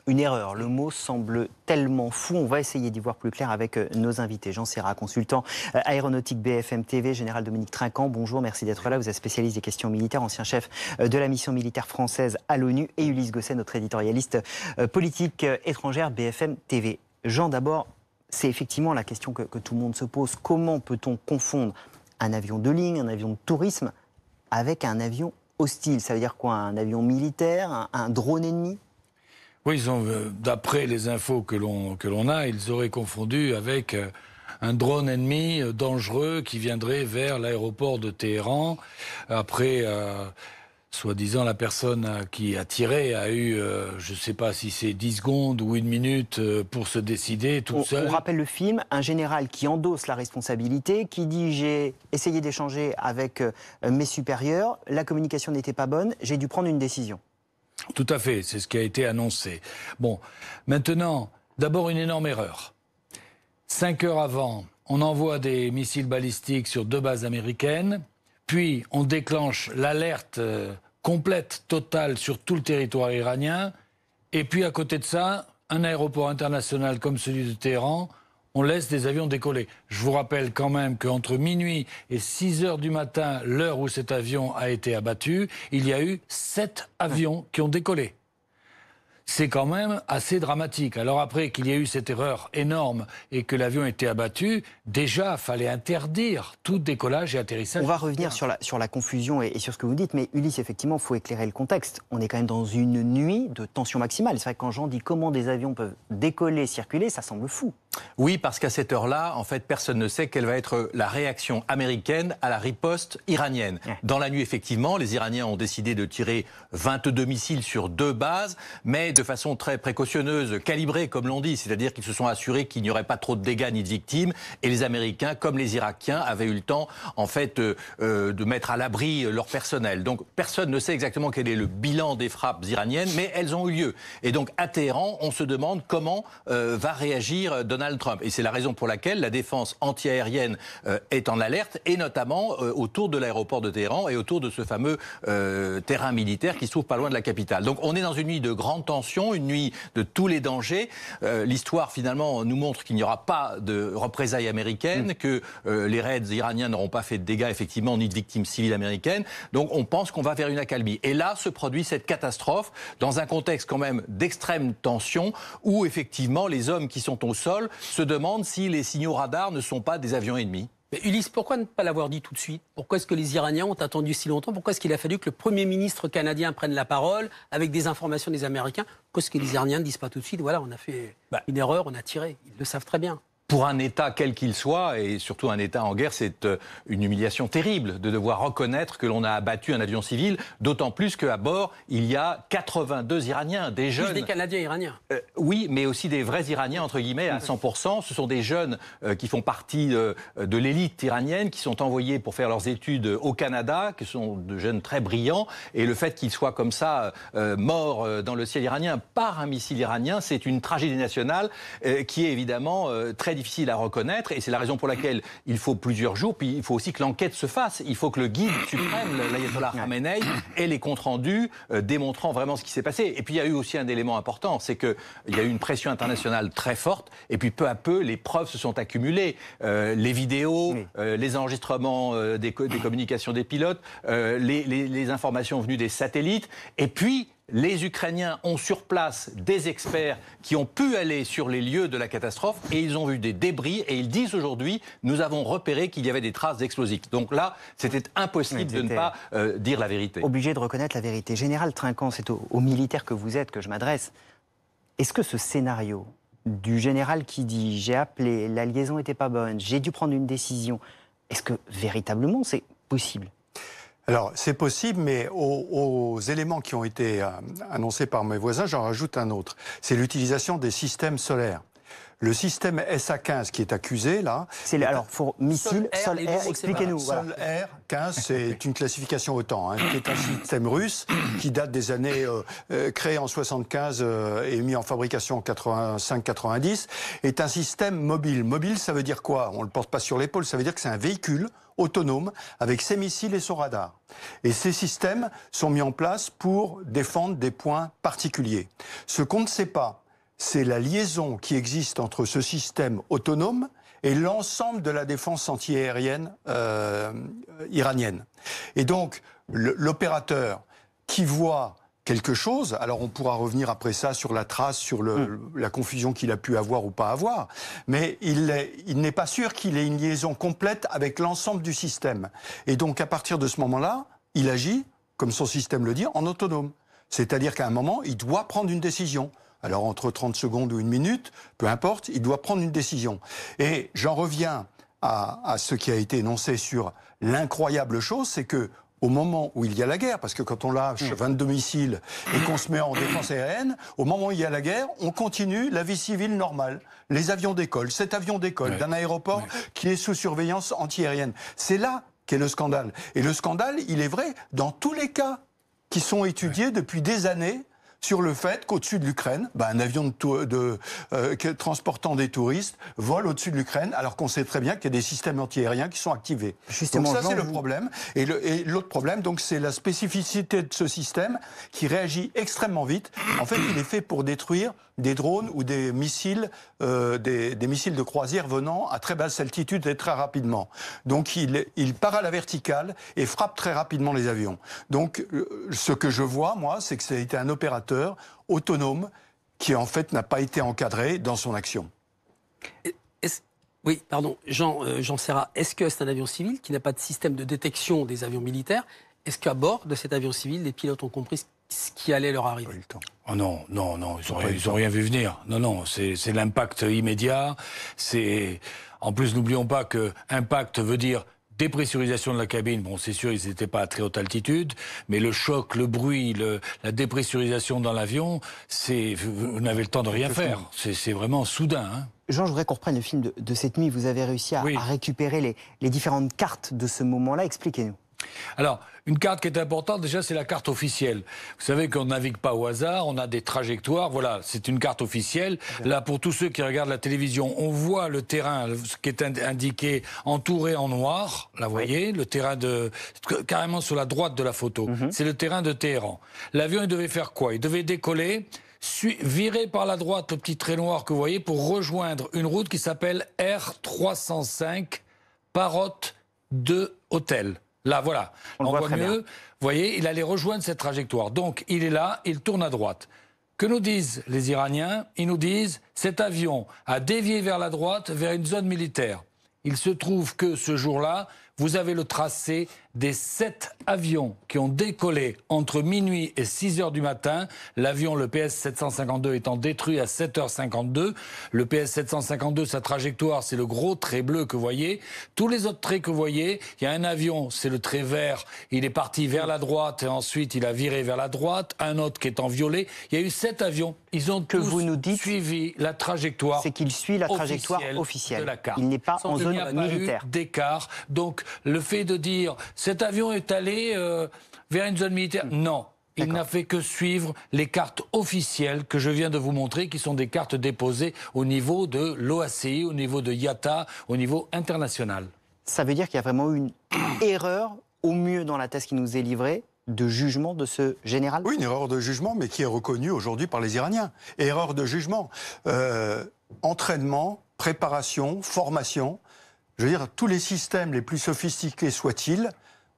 une erreur. Le mot semble tellement fou. On va essayer d'y voir plus clair avec euh, nos invités. Jean Serra, consultant euh, aéronautique BFM TV, général Dominique Trinquant. Bonjour, merci d'être là. Vous êtes spécialiste des questions militaires, ancien chef euh, de la mission militaire française à l'ONU et Ulysse Gosset, notre éditorialiste politique étrangère BFM TV. Jean, d'abord, c'est effectivement la question que, tout le monde se pose. Comment peut-on confondre un avion de ligne, un avion de tourisme, avec un avion hostile Ça veut dire quoi Un avion militaire un drone ennemi oui, euh, d'après les infos que l'on, que l'on a, ils auraient confondu avec euh, un drone ennemi euh, dangereux qui viendrait vers l'aéroport de Téhéran. Après, soi-disant, la personne qui a tiré a eu, je ne sais pas si c'est 10 secondes ou une minute pour se décider tout On rappelle le film, un général qui endosse la responsabilité, qui dit j'ai essayé d'échanger avec mes supérieurs, la communication n'était pas bonne, j'ai dû prendre une décision. Tout à fait, c'est ce qui a été annoncé. Bon, maintenant, d'abord une énorme erreur. Cinq heures avant, on envoie des missiles balistiques sur deux bases américaines, puis on déclenche l'alerte euh, complète, totale sur tout le territoire iranien, et puis à côté de ça, un aéroport international comme celui de Téhéran on laisse des avions décoller. Je vous rappelle quand même qu'entre minuit et 6 heures du matin, l'heure où cet avion a été abattu, il y a eu 7 avions qui ont décollé c'est quand même assez dramatique. Alors après qu'il y ait eu cette erreur énorme et que l'avion ait été abattu, déjà, fallait interdire tout décollage et atterrissage. On va revenir sur la, confusion et, sur ce que vous dites, mais Ulysse, effectivement, il faut éclairer le contexte. On est quand même dans une nuit de tension maximale. C'est vrai que quand Jean dit comment des avions peuvent décoller, circuler, ça semble fou. Oui, parce qu'à cette heure-là, en fait, personne ne sait quelle va être la réaction américaine à la riposte iranienne. Dans la nuit, effectivement, les Iraniens ont décidé de tirer 22 missiles sur deux bases, mais de façon très précautionneuse, calibrée, comme l'on dit, c'est-à-dire qu'ils se sont assurés qu'il n'y aurait pas trop de dégâts ni de victimes, et les Américains, comme les Irakiens, avaient eu le temps, en fait, euh, euh, de mettre à l'abri euh, leur personnel. Donc, personne ne sait exactement quel est le bilan des frappes iraniennes, mais elles ont eu lieu. Et donc, à Téhéran, on se demande comment va réagir Donald Trump. Et c'est la raison pour laquelle la défense antiaérienne euh, est en alerte, et notamment euh, autour de l'aéroport de Téhéran et autour de ce fameux euh, terrain militaire qui se trouve pas loin de la capitale. Donc on est dans une nuit de grande tension, une nuit de tous les dangers. L'histoire finalement nous montre qu'il n'y aura pas de représailles américaines, mm. que les raids iraniens n'auront pas fait de dégâts effectivement, ni de victimes civiles américaines. Donc on pense qu'on va vers une accalmie. Et là se produit cette catastrophe dans un contexte quand même d'extrême tension où effectivement les hommes qui sont au sol se demande si les signaux radars ne sont pas des avions ennemis. Mais Ulysse, pourquoi ne pas l'avoir dit tout de suite Pourquoi est-ce que les Iraniens ont attendu si longtemps Pourquoi est-ce qu'il a fallu que le Premier ministre canadien prenne la parole avec des informations des Américains Pourquoi ce que les Iraniens ne disent pas tout de suite, voilà, on a fait bah. une erreur, on a tiré Ils le savent très bien pour un État quel qu'il soit, et surtout un État en guerre, c'est euh, une humiliation terrible de devoir reconnaître que l'on a abattu un avion civil, d'autant plus qu'à bord, il y a 82 Iraniens, des jeunes. des Canadiens iraniens. Euh, oui, mais aussi des vrais Iraniens, entre guillemets, à 100%. Ce sont des jeunes euh, qui font partie de l'élite iranienne, qui sont envoyés pour faire leurs études au Canada, qui sont de jeunes très brillants, et le fait qu'ils soient comme ça, morts dans le ciel iranien par un missile iranien, c'est une tragédie nationale qui est évidemment très difficile difficile à reconnaître et c'est la raison pour laquelle il faut plusieurs jours, puis il faut aussi que l'enquête se fasse. Il faut que le guide suprême, l'ayatollah Khamenei, ait les comptes rendus euh, démontrant vraiment ce qui s'est passé. Et puis il y a eu aussi un élément important, c'est qu'il y a eu une pression internationale très forte et puis peu à peu les preuves se sont accumulées. Euh, les vidéos, euh, les enregistrements des, communications des pilotes, les, les informations venues des satellites et puis les Ukrainiens ont sur place des experts qui ont pu aller sur les lieux de la catastrophe et ils ont vu des débris et ils disent aujourd'hui nous avons repéré qu'il y avait des traces d'explosifs. Donc là, c'était impossible de ne pas euh, dire la vérité. Obligé de reconnaître la vérité. Général Trinquant, c'est aux militaires que vous êtes que je m'adresse. Est-ce que ce scénario du général qui dit j'ai appelé, la liaison n'était pas bonne, j'ai dû prendre une décision, est-ce que véritablement c'est possible alors, c'est possible, mais aux, éléments qui ont été euh, annoncés par mes voisins, j'en rajoute un autre. C'est l'utilisation des systèmes solaires. Le système SA-15 qui est accusé, là... C'est alors, pour missile, sol-air, expliquez-nous. Sol-air, 15, c'est une classification OTAN, hein, qui est un système russe qui date des années... Euh, euh en 75 euh, et mis en fabrication en 85-90, est un système mobile. Mobile, ça veut dire quoi On le porte pas sur l'épaule, ça veut dire que c'est un véhicule autonome avec ses missiles et son radar. Et ces systèmes sont mis en place pour défendre des points particuliers. Ce qu'on ne sait pas, c'est la liaison qui existe entre ce système autonome et l'ensemble de la défense antiaérienne aérienne euh, iranienne. Et donc, l'opérateur qui voit quelque chose, alors on pourra revenir après ça sur la trace, sur hmm. la confusion qu'il a pu avoir ou pas avoir, mais il n'est pas sûr qu'il ait une liaison complète avec l'ensemble du système. Et donc, à partir de ce moment-là, il agit, comme son système le dit, en autonome. C'est-à-dire qu'à un moment, il doit prendre une décision alors entre 30 secondes ou une minute, peu importe, il doit prendre une décision. Et j'en reviens à, ce qui a été énoncé sur l'incroyable chose, c'est que au moment où il y a la guerre, parce que quand on lâche 22 mm. missiles et qu'on se met en défense aérienne, au moment où il y a la guerre, on continue la vie civile normale. Les avions d'école cet avion d'école d'un aéroport qui est sous surveillance antiaérienne. C'est là qu'est le scandale. Et le scandale, il est vrai dans tous les cas qui sont étudiés depuis des années sur le fait qu'au-dessus de l'Ukraine, bah, un avion de, de euh, transportant des touristes vole au-dessus de l'Ukraine, alors qu'on sait très bien qu'il y a des systèmes antiaériens qui sont activés. Justement, donc ça, c'est le problème. Et l'autre problème, donc, c'est la spécificité de ce système qui réagit extrêmement vite. En fait, il est fait pour détruire des drones ou des missiles, euh, des, des, missiles de croisière venant à très basse altitude et très rapidement. Donc, il, il part à la verticale et frappe très rapidement les avions. Donc, euh, ce que je vois, moi, c'est que ça a été un opérateur autonome qui en fait n'a pas été encadré dans son action. Oui, pardon, Jean, euh, j'en Serra, est-ce que c'est un avion civil qui n'a pas de système de détection des avions militaires Est-ce qu'à bord de cet avion civil, les pilotes ont compris ce qui allait leur arriver Oh non, non, non, ils n'ont rien, vu venir. Non, non, c'est l'impact immédiat. C'est en plus, n'oublions pas que impact veut dire dépressurisation de la cabine, bon, c'est sûr, ils n'étaient pas à très haute altitude, mais le choc, le bruit, la dépressurisation dans l'avion, c'est, vous n'avez le temps de rien faire. C'est vraiment soudain. Hein. Jean, je voudrais qu'on reprenne le film de, cette nuit. Vous avez réussi à, récupérer les différentes cartes de ce moment-là. Expliquez-nous. Alors, une carte qui est importante, déjà, c'est la carte officielle. Vous savez qu'on navigue pas au hasard, on a des trajectoires. Voilà, c'est une carte officielle. Là, pour tous ceux qui regardent la télévision, on voit le terrain, ce qui est indiqué entouré en noir. Là, vous voyez, le terrain de. carrément sur la droite de la photo. Mhm. C'est le terrain de Téhéran. L'avion, il devait faire quoi Il devait décoller virer par la droite le petit trait noir que vous voyez pour rejoindre une route qui s'appelle R305 Parotte de Hôtel. Là, voilà. On, voit, mieux. Vous voyez, il allait rejoindre cette trajectoire. Donc, il est là, il tourne à droite. Que nous disent les Iraniens Ils nous disent cet avion a dévié vers la droite, vers une zone militaire. Il se trouve que ce jour-là, vous avez le tracé des sept avions qui ont décollé entre minuit et 6 h du matin, l'avion, le PS-752, étant détruit à 7h52. Le PS-752, sa trajectoire, c'est le gros trait bleu que vous voyez. Tous les autres traits que vous voyez, il y a un avion, c'est le trait vert, il est parti vers la droite et ensuite il a viré vers la droite. Un autre qui est en violet. Il y a eu sept avions. Ils ont tous vous suivi la trajectoire. C'est qu'il suit la trajectoire officielle, de la carte. Il n'est pas en zone militaire. d'écart. Donc le fait de dire cet avion est allé euh, vers une zone militaire. Hmm. Non. Il n'a fait que suivre les cartes officielles que je viens de vous montrer, qui sont des cartes déposées au niveau de l'OACI, au niveau de IATA, au niveau international. Ça veut dire qu'il y a vraiment eu une erreur, au mieux dans la thèse qui nous est livrée, de jugement de ce général Oui, une erreur de jugement, mais qui est reconnue aujourd'hui par les Iraniens. Erreur de jugement. Euh, entraînement, préparation, formation. Je veux dire, tous les systèmes les plus sophistiqués soient-ils,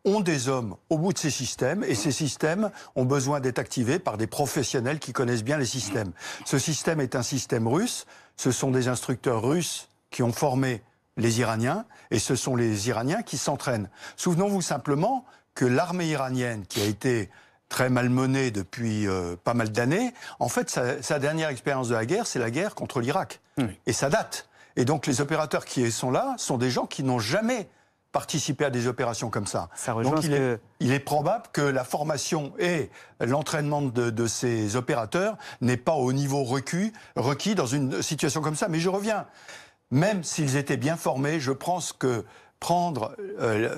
ont des hommes au bout de ces systèmes et ces systèmes ont besoin d'être activés par des professionnels qui connaissent bien les systèmes. Ce système est un système russe, ce sont des instructeurs russes qui ont formé les Iraniens et ce sont les Iraniens qui s'entraînent. Souvenons-vous simplement que l'armée iranienne qui a été très malmenée depuis euh, pas mal d'années, en fait sa, dernière expérience de la guerre, c'est la guerre contre l'Irak. Et ça date. Et donc les opérateurs qui sont là sont des gens qui n'ont jamais participer à des opérations comme ça. Donc il, est, probable que la formation et l'entraînement de, ces opérateurs n'est pas au niveau requis, requis dans une situation comme ça. Mais je reviens, même s'ils étaient bien formés, je pense que prendre euh,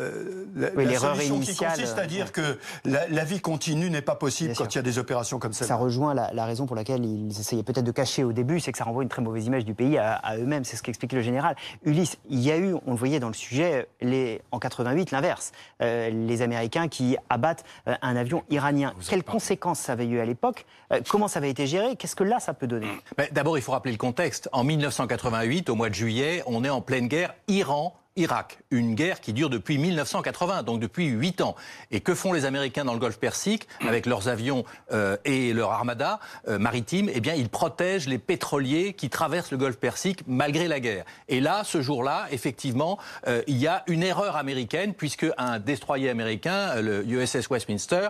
initiale, qui consiste à dire que la, vie continue n'est pas possible quand il y a des opérations comme celle Ça rejoint la, raison pour laquelle ils essayaient peut-être de cacher au début, c'est que ça renvoie une très mauvaise image du pays à, eux-mêmes, c'est ce qu'expliquait le général. Ulysse, il y a eu, on le voyait dans le sujet, les, en 88, l'inverse. Euh, les Américains qui abattent euh, un avion iranien. Quelles conséquences ça avait eu à l'époque euh, Comment ça avait été géré Qu'est-ce que là, ça peut donner D'abord, il faut rappeler le contexte. En 1988, au mois de juillet, on est en pleine guerre Iran Irak, une guerre qui dure depuis 1980, donc depuis 8 ans. Et que font les Américains dans le Golfe Persique avec leurs avions euh, et leur armada euh, maritime Eh bien, ils protègent les pétroliers qui traversent le Golfe Persique malgré la guerre. Et là, ce jour-là, effectivement, euh, il y a une erreur américaine puisque un destroyer américain, le USS Westminster,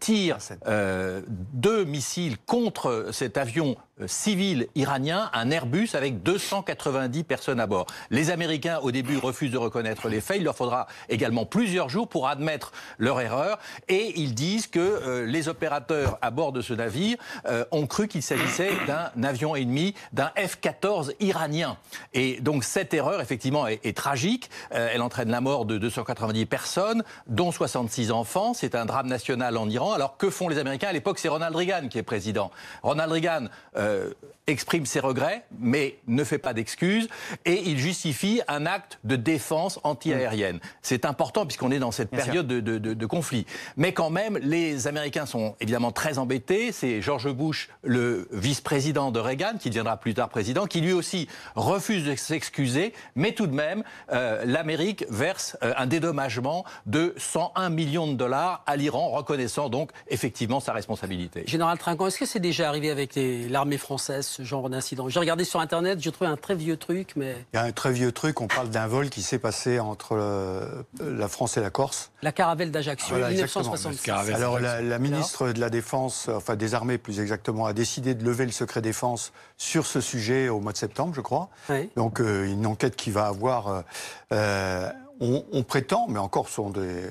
tire ah, deux missiles contre cet avion euh, civil iranien, un Airbus avec 290 personnes à bord. Les Américains, au début, refusent de reconnaître les faits. Il leur faudra également plusieurs jours pour admettre leur erreur. Et ils disent que euh, les opérateurs à bord de ce navire euh, ont cru qu'il s'agissait d'un avion ennemi, d'un F-14 iranien. Et donc cette erreur, effectivement, est, tragique. elle entraîne la mort de 290 personnes, dont 66 enfants. C'est un drame national en Iran. Alors que font les Américains À l'époque, c'est Ronald Reagan qui est président. Ronald Reagan euh, exprime ses regrets, mais ne fait pas d'excuses, et il justifie un acte de défense antiaérienne. Mm. C'est important puisqu'on est dans cette période de, conflit. Mais quand même, les Américains sont évidemment très embêtés. C'est George Bush, le vice-président de Reagan, qui deviendra plus tard président, qui lui aussi refuse de s'excuser, mais tout de même, euh, l'Amérique verse euh, un dédommagement de 101 millions de dollars à l'Iran, reconnaissant donc effectivement sa responsabilité. Général Trinquant, est-ce que c'est déjà arrivé avec l'armée française, ce genre d'incident J'ai regardé sur Internet, j'ai trouvé un très vieux truc, mais... Il y a un très vieux truc, on parle d'un vol qui s'est passé entre euh, la France et la Corse. La caravelle d'Ajaccio, en 1966. Alors la, ministre de la Défense, enfin des armées plus exactement, a décidé de lever le secret défense sur ce sujet au mois de septembre, je crois. Donc euh, une enquête qui va avoir... Euh, on, prétend, mais encore sont des,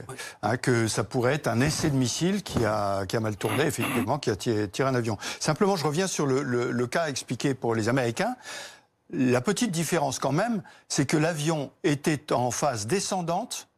hein, que ça pourrait être un essai de missile qui a, a mal tourné, effectivement, qui a tiré, un avion. Simplement, je reviens sur le cas expliqué pour les Américains. La petite différence quand même, c'est que l'avion était en phase descendante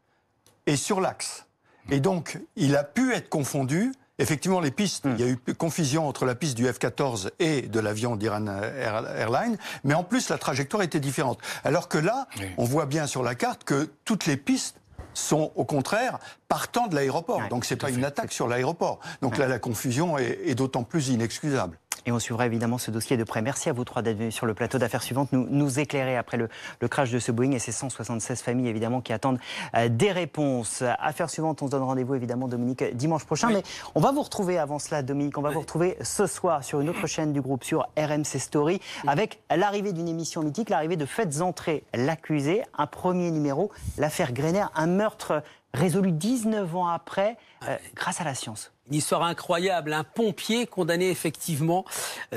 et sur l'axe. Et donc, il a pu être confondu Effectivement, les pistes, hmm. il y a eu confusion entre la piste du F-14 et de l'avion d'Iran Airlines, mais en plus, la trajectoire était différente. Alors que là, on voit bien sur la carte que toutes les pistes sont au contraire partant de l'aéroport. Donc ce n'est pas une attaque sur l'aéroport. Donc là, la confusion est, d'autant plus inexcusable. Et on suivra évidemment ce dossier de près. Merci à vous trois d'être venus sur le plateau d'affaires suivantes, nous, nous éclairer après le, crash de ce Boeing et ces 176 familles évidemment qui attendent euh, des réponses. Affaires suivantes, on se donne rendez-vous évidemment Dominique dimanche prochain. Mais on va vous retrouver avant cela Dominique, on va vous retrouver ce soir sur une autre chaîne du groupe, sur RMC Story, avec l'arrivée d'une émission mythique, l'arrivée de Faites entrer l'accusé, un premier numéro, l'affaire Grenier, un meurtre résolu 19 ans après euh, grâce à la science. Une histoire incroyable, un pompier condamné effectivement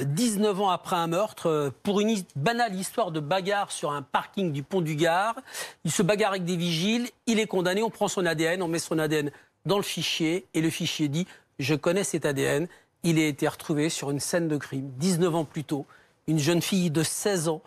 19 euh, ans après un meurtre euh, pour une banale histoire de bagarre sur un parking du pont du Gard. Il se bagarre avec des vigiles, il est condamné, on prend son ADN, on met son ADN dans le fichier et le fichier dit je connais cet ADN, il a été retrouvé sur une scène de crime 19 ans plus tôt une jeune fille de 16 ans,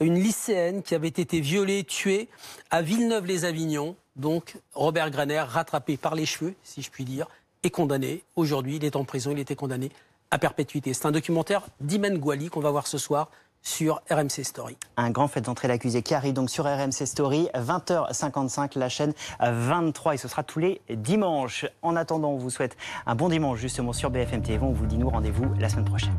une lycéenne qui avait été violée, tuée à Villeneuve-les-Avignon. Donc Robert Graner, rattrapé par les cheveux, si je puis dire, est condamné. Aujourd'hui, il est en prison, il était condamné à perpétuité. C'est un documentaire d'Imen Gouali qu'on va voir ce soir sur RMC Story. Un grand fait d'entrée l'accusé qui arrive donc sur RMC Story, 20h55, la chaîne 23, et ce sera tous les dimanches. En attendant, on vous souhaite un bon dimanche justement sur BFM TV. On vous dit nous rendez-vous la semaine prochaine.